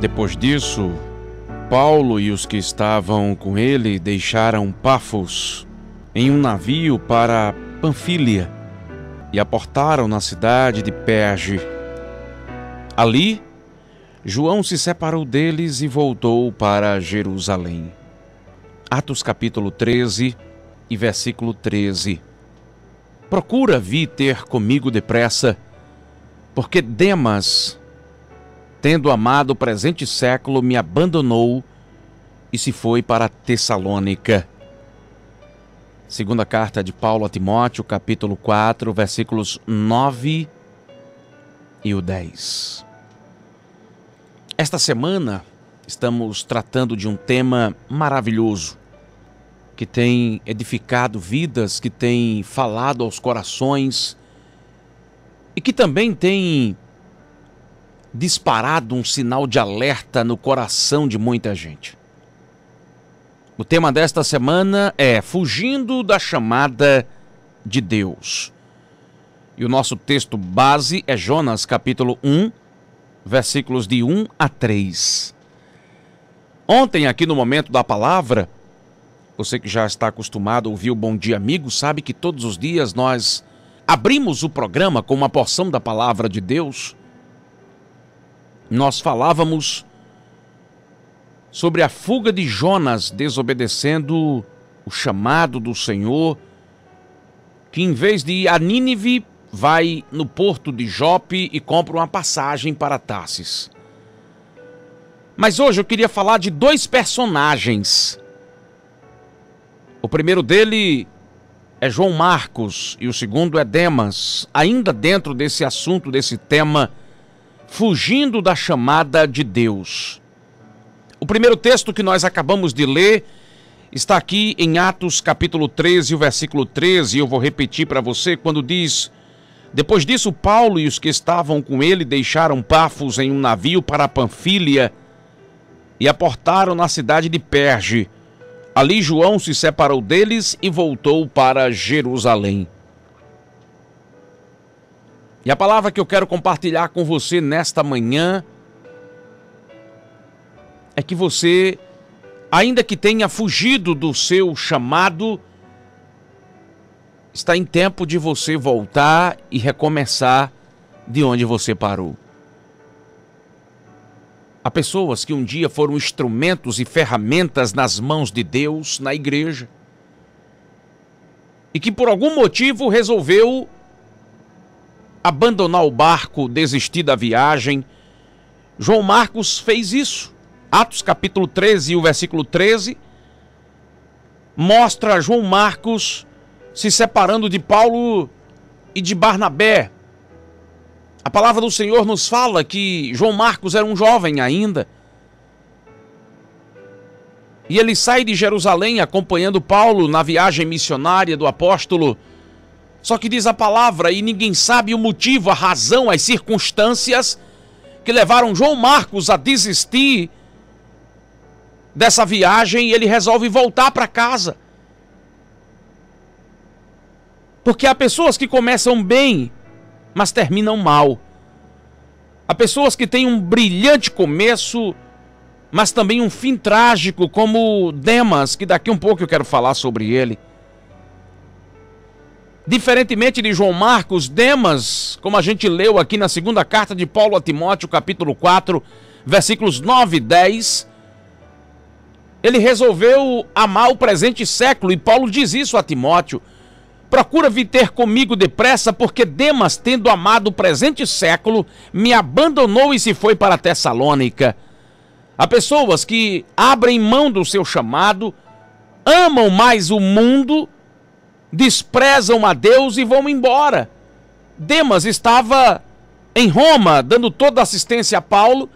Depois disso, Paulo e os que estavam com ele deixaram Pafos em um navio para Panfilia e aportaram na cidade de Perge. Ali, João se separou deles e voltou para Jerusalém. Atos capítulo 13 e versículo 13. Procura vir ter comigo depressa porque Demas, tendo amado o presente século, me abandonou e se foi para Tessalônica. Segunda carta de Paulo a Timóteo, capítulo 4, versículos 9 e o 10. Esta semana estamos tratando de um tema maravilhoso que tem edificado vidas, que tem falado aos corações e que também tem disparado um sinal de alerta no coração de muita gente. O tema desta semana é Fugindo da Chamada de Deus. E o nosso texto base é Jonas, capítulo 1, versículos de 1 a 3. Ontem, aqui no momento da palavra, você que já está acostumado a ouvir o Bom Dia Amigo, sabe que todos os dias nós abrimos o programa com uma porção da palavra de Deus, nós falávamos sobre a fuga de Jonas desobedecendo o chamado do Senhor, que em vez de ir a Nínive, vai no porto de Jope e compra uma passagem para Tarsis. Mas hoje eu queria falar de dois personagens. O primeiro dele é João Marcos e o segundo é Demas. Ainda dentro desse assunto, desse tema, fugindo da chamada de Deus. O primeiro texto que nós acabamos de ler está aqui em Atos capítulo 13, o versículo 13, eu vou repetir para você quando diz: Depois disso, Paulo e os que estavam com ele deixaram Pafos em um navio para Panfilia e aportaram na cidade de Perge Ali João se separou deles e voltou para Jerusalém. E a palavra que eu quero compartilhar com você nesta manhã é que você, ainda que tenha fugido do seu chamado, está em tempo de você voltar e recomeçar de onde você parou. Há pessoas que um dia foram instrumentos e ferramentas nas mãos de Deus, na igreja, e que por algum motivo resolveu abandonar o barco, desistir da viagem. João Marcos fez isso. Atos capítulo 13 e o versículo 13 mostra João Marcos se separando de Paulo e de Barnabé, a palavra do Senhor nos fala que João Marcos era um jovem ainda. E ele sai de Jerusalém acompanhando Paulo na viagem missionária do apóstolo. Só que diz a palavra e ninguém sabe o motivo, a razão, as circunstâncias que levaram João Marcos a desistir dessa viagem e ele resolve voltar para casa. Porque há pessoas que começam bem mas terminam mal. Há pessoas que têm um brilhante começo, mas também um fim trágico, como Demas, que daqui um pouco eu quero falar sobre ele. Diferentemente de João Marcos, Demas, como a gente leu aqui na segunda carta de Paulo a Timóteo, capítulo 4, versículos 9 e 10, ele resolveu amar o presente século, e Paulo diz isso a Timóteo. Procura vir ter comigo depressa, porque Demas, tendo amado o presente século, me abandonou e se foi para Tessalônica. Há pessoas que abrem mão do seu chamado, amam mais o mundo, desprezam a Deus e vão embora. Demas estava em Roma, dando toda assistência a Paulo,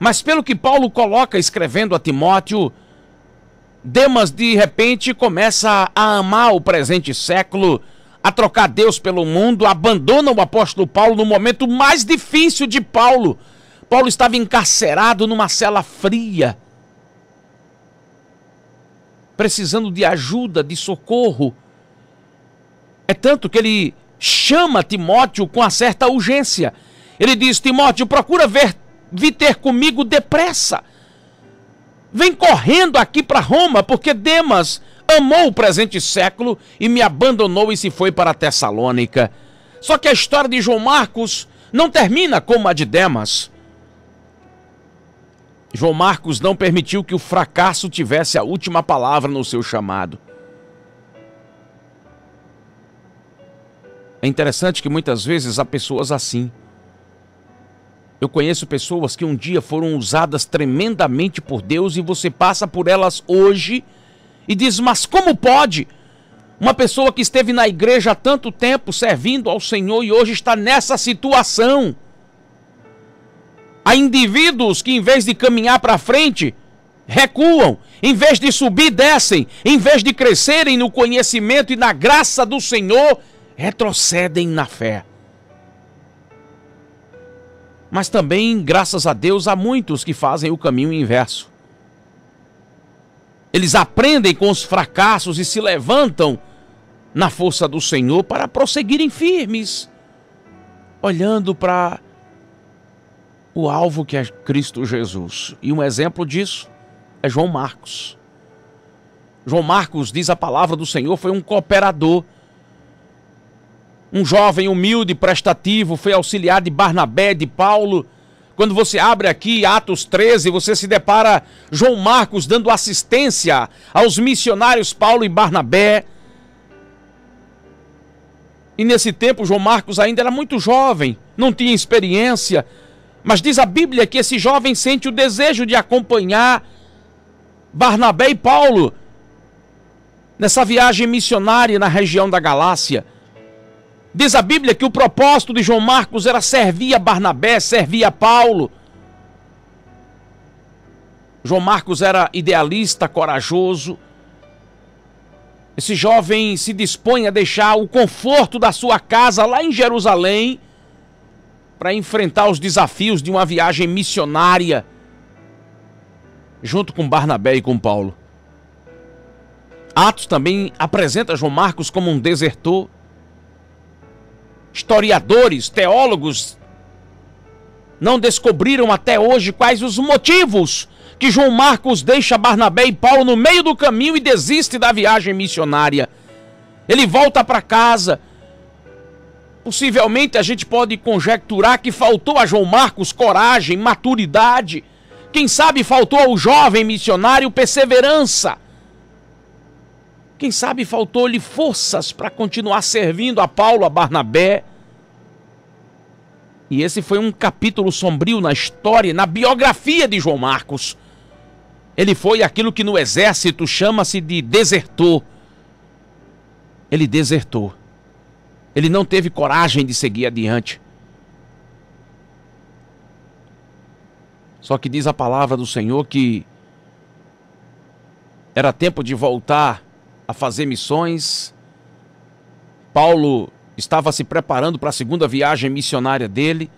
mas pelo que Paulo coloca escrevendo a Timóteo, Demas de repente começa a amar o presente século, a trocar Deus pelo mundo, abandona o apóstolo Paulo no momento mais difícil de Paulo. Paulo estava encarcerado numa cela fria, precisando de ajuda, de socorro. É tanto que ele chama Timóteo com uma certa urgência. Ele diz: Timóteo, procura ver, vir ter comigo depressa Vem correndo aqui para Roma, porque Demas amou o presente século e me abandonou e se foi para Tessalônica. Só que a história de João Marcos não termina como a de Demas. João Marcos não permitiu que o fracasso tivesse a última palavra no seu chamado. É interessante que muitas vezes há pessoas assim. Eu conheço pessoas que um dia foram usadas tremendamente por Deus e você passa por elas hoje e diz: Mas como pode? Uma pessoa que esteve na igreja há tanto tempo servindo ao Senhor e hoje está nessa situação. Há indivíduos que, em vez de caminhar para frente, recuam, em vez de subir, descem, em vez de crescerem no conhecimento e na graça do Senhor, retrocedem na fé. Mas também, graças a Deus, há muitos que fazem o caminho inverso. Eles aprendem com os fracassos e se levantam na força do Senhor para prosseguirem firmes, olhando para o alvo que é Cristo Jesus. E um exemplo disso é João Marcos. João Marcos diz a palavra do Senhor foi um cooperador um jovem humilde, prestativo, foi auxiliar de Barnabé, de Paulo. Quando você abre aqui Atos 13, você se depara João Marcos dando assistência aos missionários Paulo e Barnabé. E nesse tempo João Marcos ainda era muito jovem, não tinha experiência, mas diz a Bíblia que esse jovem sente o desejo de acompanhar Barnabé e Paulo nessa viagem missionária na região da Galácia. Diz a Bíblia que o propósito de João Marcos era servir a Barnabé, servir a Paulo. João Marcos era idealista, corajoso. Esse jovem se dispõe a deixar o conforto da sua casa lá em Jerusalém para enfrentar os desafios de uma viagem missionária junto com Barnabé e com Paulo. Atos também apresenta João Marcos como um desertor historiadores, teólogos, não descobriram até hoje quais os motivos que João Marcos deixa Barnabé e Paulo no meio do caminho e desiste da viagem missionária. Ele volta para casa. Possivelmente a gente pode conjecturar que faltou a João Marcos coragem, maturidade. Quem sabe faltou ao jovem missionário perseverança. Quem sabe faltou-lhe forças para continuar servindo a Paulo, a Barnabé. E esse foi um capítulo sombrio na história, na biografia de João Marcos. Ele foi aquilo que no exército chama-se de desertor. Ele desertou. Ele não teve coragem de seguir adiante. Só que diz a palavra do Senhor que era tempo de voltar a fazer missões. Paulo estava se preparando para a segunda viagem missionária dele.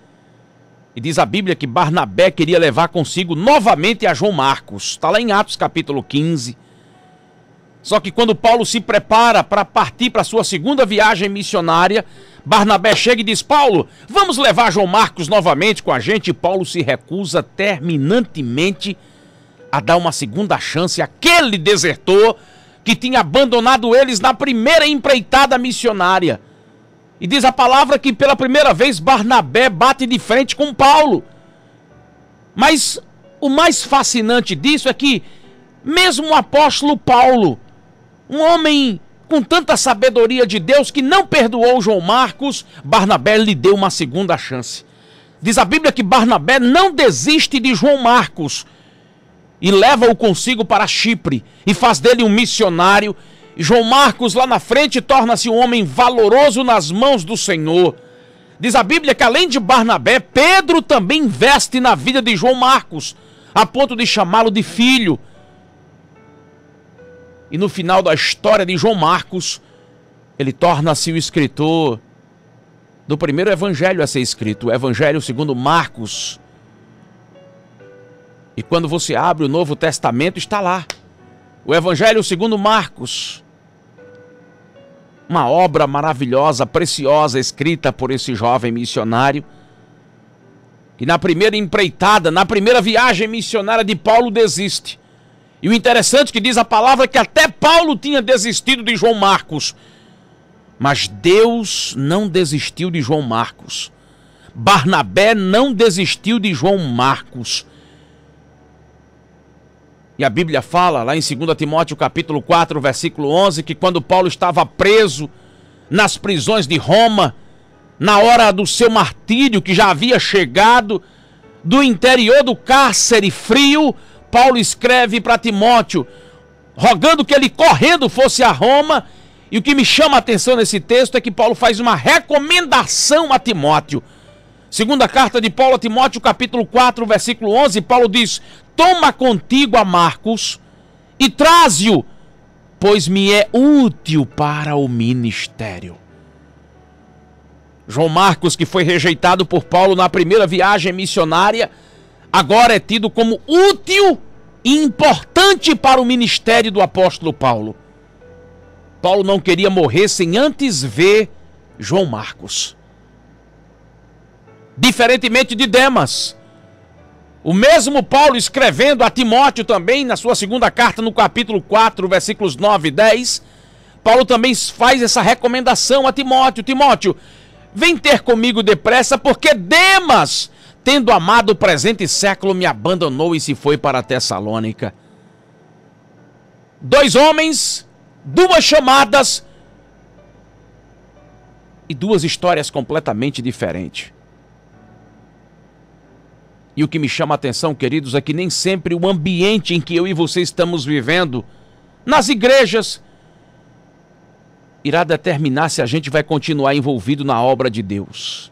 E diz a Bíblia que Barnabé queria levar consigo novamente a João Marcos. Está lá em Atos capítulo 15. Só que quando Paulo se prepara para partir para sua segunda viagem missionária, Barnabé chega e diz: Paulo, vamos levar João Marcos novamente com a gente. E Paulo se recusa terminantemente a dar uma segunda chance àquele desertor que tinha abandonado eles na primeira empreitada missionária. E diz a palavra que pela primeira vez Barnabé bate de frente com Paulo. Mas o mais fascinante disso é que, mesmo o apóstolo Paulo, um homem com tanta sabedoria de Deus que não perdoou João Marcos, Barnabé lhe deu uma segunda chance. Diz a Bíblia que Barnabé não desiste de João Marcos e leva-o consigo para Chipre e faz dele um missionário. João Marcos, lá na frente, torna-se um homem valoroso nas mãos do Senhor. Diz a Bíblia que, além de Barnabé, Pedro também investe na vida de João Marcos, a ponto de chamá-lo de filho. E no final da história de João Marcos, ele torna-se o escritor do primeiro evangelho a ser escrito, o Evangelho segundo Marcos e quando você abre o Novo Testamento, está lá. O Evangelho segundo Marcos. Uma obra maravilhosa, preciosa, escrita por esse jovem missionário. Que na primeira empreitada, na primeira viagem missionária de Paulo, desiste. E o interessante é que diz a palavra que até Paulo tinha desistido de João Marcos. Mas Deus não desistiu de João Marcos. Barnabé não desistiu de João Marcos. E a Bíblia fala lá em 2 Timóteo capítulo 4, versículo 11, que quando Paulo estava preso nas prisões de Roma, na hora do seu martírio que já havia chegado, do interior do cárcere frio, Paulo escreve para Timóteo, rogando que ele correndo fosse a Roma. E o que me chama a atenção nesse texto é que Paulo faz uma recomendação a Timóteo Segunda carta de Paulo a Timóteo, capítulo 4, versículo 11, Paulo diz: Toma contigo a Marcos e traze-o, pois me é útil para o ministério. João Marcos, que foi rejeitado por Paulo na primeira viagem missionária, agora é tido como útil e importante para o ministério do apóstolo Paulo. Paulo não queria morrer sem antes ver João Marcos diferentemente de Demas. O mesmo Paulo escrevendo a Timóteo também, na sua segunda carta, no capítulo 4, versículos 9 e 10, Paulo também faz essa recomendação a Timóteo: Timóteo, vem ter comigo depressa, porque Demas, tendo amado o presente século, me abandonou e se foi para Tessalônica. Dois homens, duas chamadas e duas histórias completamente diferentes. E o que me chama a atenção, queridos, é que nem sempre o ambiente em que eu e você estamos vivendo, nas igrejas, irá determinar se a gente vai continuar envolvido na obra de Deus.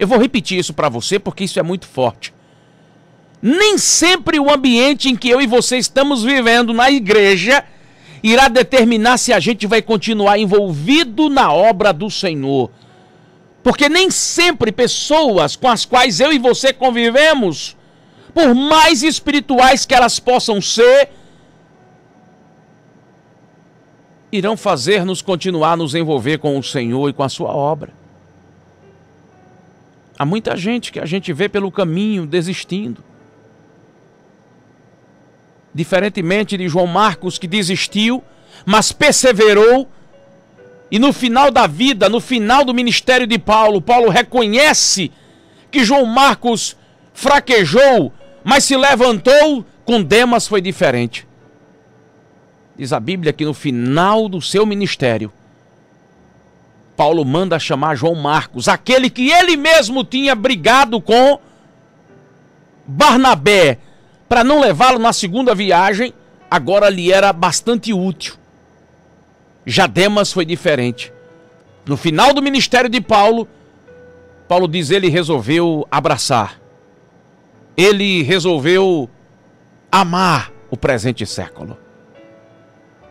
Eu vou repetir isso para você porque isso é muito forte. Nem sempre o ambiente em que eu e você estamos vivendo na igreja irá determinar se a gente vai continuar envolvido na obra do Senhor. Porque nem sempre pessoas com as quais eu e você convivemos, por mais espirituais que elas possam ser, irão fazer-nos continuar a nos envolver com o Senhor e com a sua obra. Há muita gente que a gente vê pelo caminho desistindo. Diferentemente de João Marcos, que desistiu, mas perseverou e no final da vida, no final do ministério de Paulo, Paulo reconhece que João Marcos fraquejou, mas se levantou, com Demas foi diferente. Diz a Bíblia que no final do seu ministério, Paulo manda chamar João Marcos, aquele que ele mesmo tinha brigado com Barnabé, para não levá-lo na segunda viagem, agora lhe era bastante útil. Já Demas foi diferente. No final do ministério de Paulo, Paulo diz ele resolveu abraçar. Ele resolveu amar o presente século.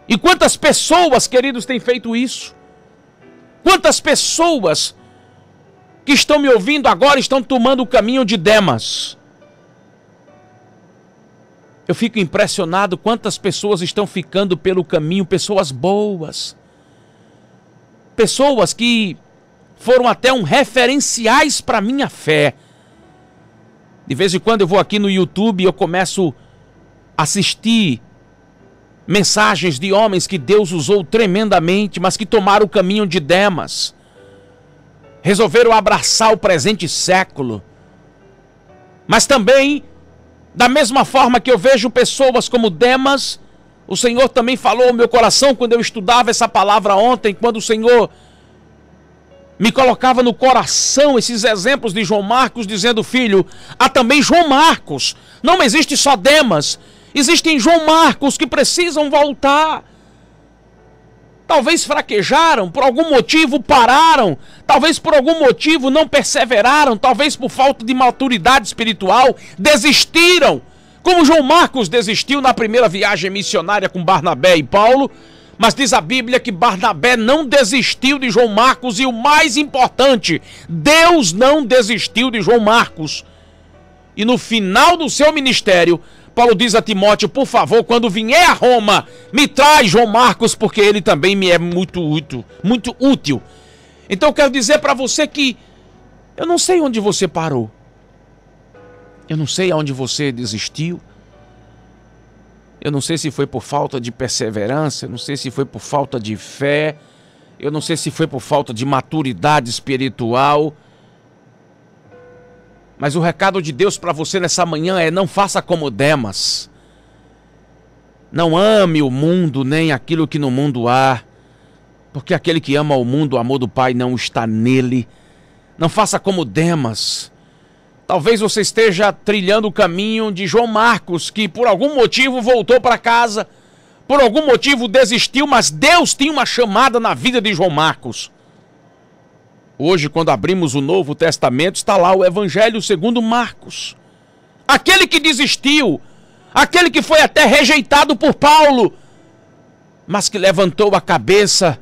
E quantas pessoas, queridos, têm feito isso? Quantas pessoas que estão me ouvindo agora estão tomando o caminho de Demas? Eu fico impressionado quantas pessoas estão ficando pelo caminho, pessoas boas. Pessoas que foram até um referenciais para minha fé. De vez em quando eu vou aqui no YouTube e eu começo a assistir mensagens de homens que Deus usou tremendamente, mas que tomaram o caminho de Demas. Resolveram abraçar o presente século. Mas também da mesma forma que eu vejo pessoas como Demas, o Senhor também falou ao meu coração quando eu estudava essa palavra ontem, quando o Senhor me colocava no coração esses exemplos de João Marcos, dizendo: Filho, há também João Marcos, não existe só Demas, existem João Marcos que precisam voltar Talvez fraquejaram, por algum motivo pararam, talvez por algum motivo não perseveraram, talvez por falta de maturidade espiritual, desistiram. Como João Marcos desistiu na primeira viagem missionária com Barnabé e Paulo, mas diz a Bíblia que Barnabé não desistiu de João Marcos e o mais importante, Deus não desistiu de João Marcos. E no final do seu ministério, Paulo diz a Timóteo: Por favor, quando vier a Roma, me traz João Marcos, porque ele também me é muito útil. Muito útil. Então eu quero dizer para você que eu não sei onde você parou. Eu não sei aonde você desistiu. Eu não sei se foi por falta de perseverança, eu não sei se foi por falta de fé, eu não sei se foi por falta de maturidade espiritual. Mas o recado de Deus para você nessa manhã é: não faça como Demas. Não ame o mundo nem aquilo que no mundo há, porque aquele que ama o mundo, o amor do Pai não está nele. Não faça como Demas. Talvez você esteja trilhando o caminho de João Marcos, que por algum motivo voltou para casa, por algum motivo desistiu, mas Deus tem uma chamada na vida de João Marcos. Hoje, quando abrimos o Novo Testamento, está lá o Evangelho segundo Marcos. Aquele que desistiu, aquele que foi até rejeitado por Paulo, mas que levantou a cabeça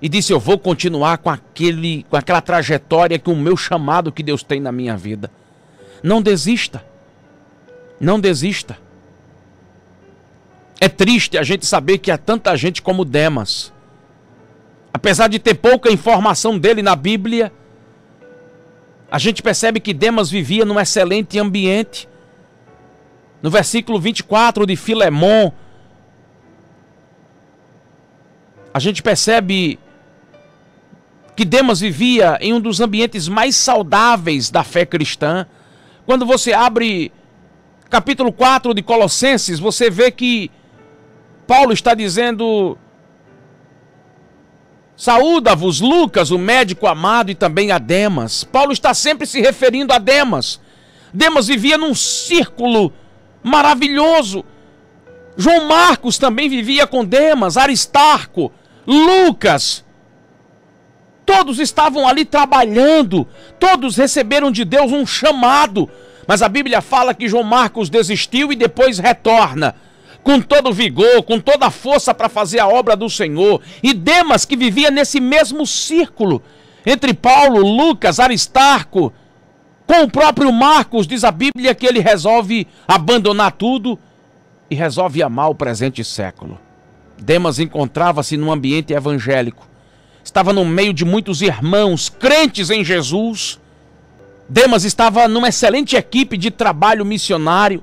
e disse: Eu vou continuar com, aquele, com aquela trajetória, com o meu chamado que Deus tem na minha vida. Não desista. Não desista. É triste a gente saber que há tanta gente como Demas Apesar de ter pouca informação dele na Bíblia, a gente percebe que Demas vivia num excelente ambiente. No versículo 24 de Filemon, a gente percebe que Demas vivia em um dos ambientes mais saudáveis da fé cristã. Quando você abre capítulo 4 de Colossenses, você vê que Paulo está dizendo Saúda-vos Lucas, o médico amado, e também a Demas. Paulo está sempre se referindo a Demas. Demas vivia num círculo maravilhoso. João Marcos também vivia com Demas, Aristarco, Lucas. Todos estavam ali trabalhando, todos receberam de Deus um chamado. Mas a Bíblia fala que João Marcos desistiu e depois retorna com todo vigor, com toda a força para fazer a obra do Senhor. E Demas, que vivia nesse mesmo círculo entre Paulo, Lucas, Aristarco, com o próprio Marcos, diz a Bíblia que ele resolve abandonar tudo e resolve amar o presente século. Demas encontrava-se num ambiente evangélico. Estava no meio de muitos irmãos crentes em Jesus. Demas estava numa excelente equipe de trabalho missionário.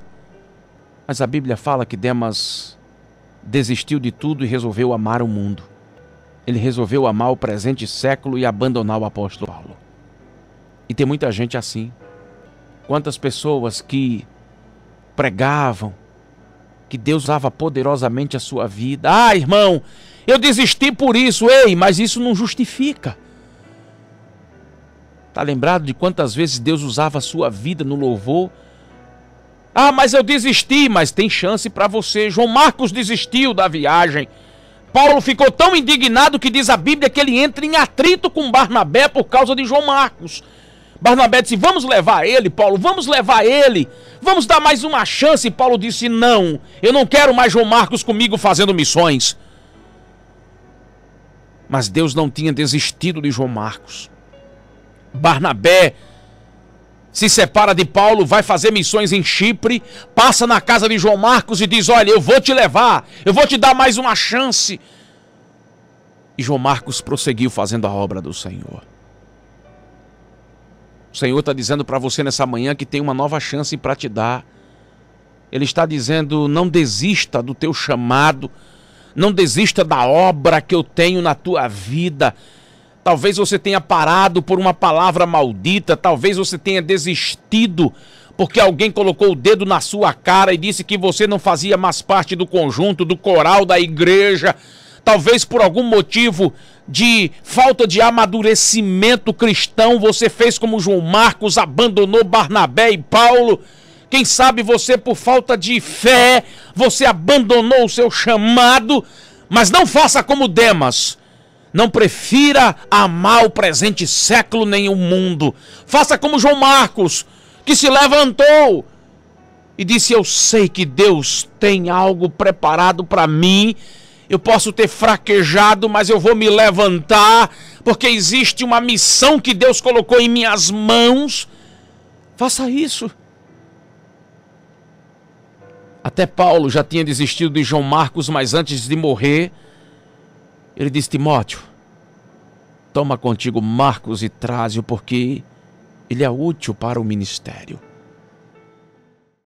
Mas a Bíblia fala que Demas desistiu de tudo e resolveu amar o mundo. Ele resolveu amar o presente século e abandonar o apóstolo Paulo. E tem muita gente assim. Quantas pessoas que pregavam que Deus usava poderosamente a sua vida. Ah, irmão, eu desisti por isso, ei, mas isso não justifica. Tá lembrado de quantas vezes Deus usava a sua vida no louvor ah, mas eu desisti, mas tem chance para você. João Marcos desistiu da viagem. Paulo ficou tão indignado que diz a Bíblia que ele entra em atrito com Barnabé por causa de João Marcos. Barnabé disse: Vamos levar ele, Paulo, vamos levar ele, vamos dar mais uma chance. E Paulo disse: Não, eu não quero mais João Marcos comigo fazendo missões. Mas Deus não tinha desistido de João Marcos. Barnabé se separa de Paulo, vai fazer missões em Chipre, passa na casa de João Marcos e diz: Olha, eu vou te levar, eu vou te dar mais uma chance. E João Marcos prosseguiu fazendo a obra do Senhor. O Senhor está dizendo para você nessa manhã que tem uma nova chance para te dar. Ele está dizendo: não desista do teu chamado, não desista da obra que eu tenho na tua vida. Talvez você tenha parado por uma palavra maldita, talvez você tenha desistido porque alguém colocou o dedo na sua cara e disse que você não fazia mais parte do conjunto, do coral da igreja. Talvez por algum motivo de falta de amadurecimento cristão, você fez como João Marcos, abandonou Barnabé e Paulo. Quem sabe você, por falta de fé, você abandonou o seu chamado, mas não faça como Demas não prefira amar o presente século nem o mundo. Faça como João Marcos, que se levantou e disse: Eu sei que Deus tem algo preparado para mim. Eu posso ter fraquejado, mas eu vou me levantar, porque existe uma missão que Deus colocou em minhas mãos. Faça isso. Até Paulo já tinha desistido de João Marcos, mas antes de morrer, ele disse: Timóteo, toma contigo Marcos e traze-o, porque ele é útil para o ministério.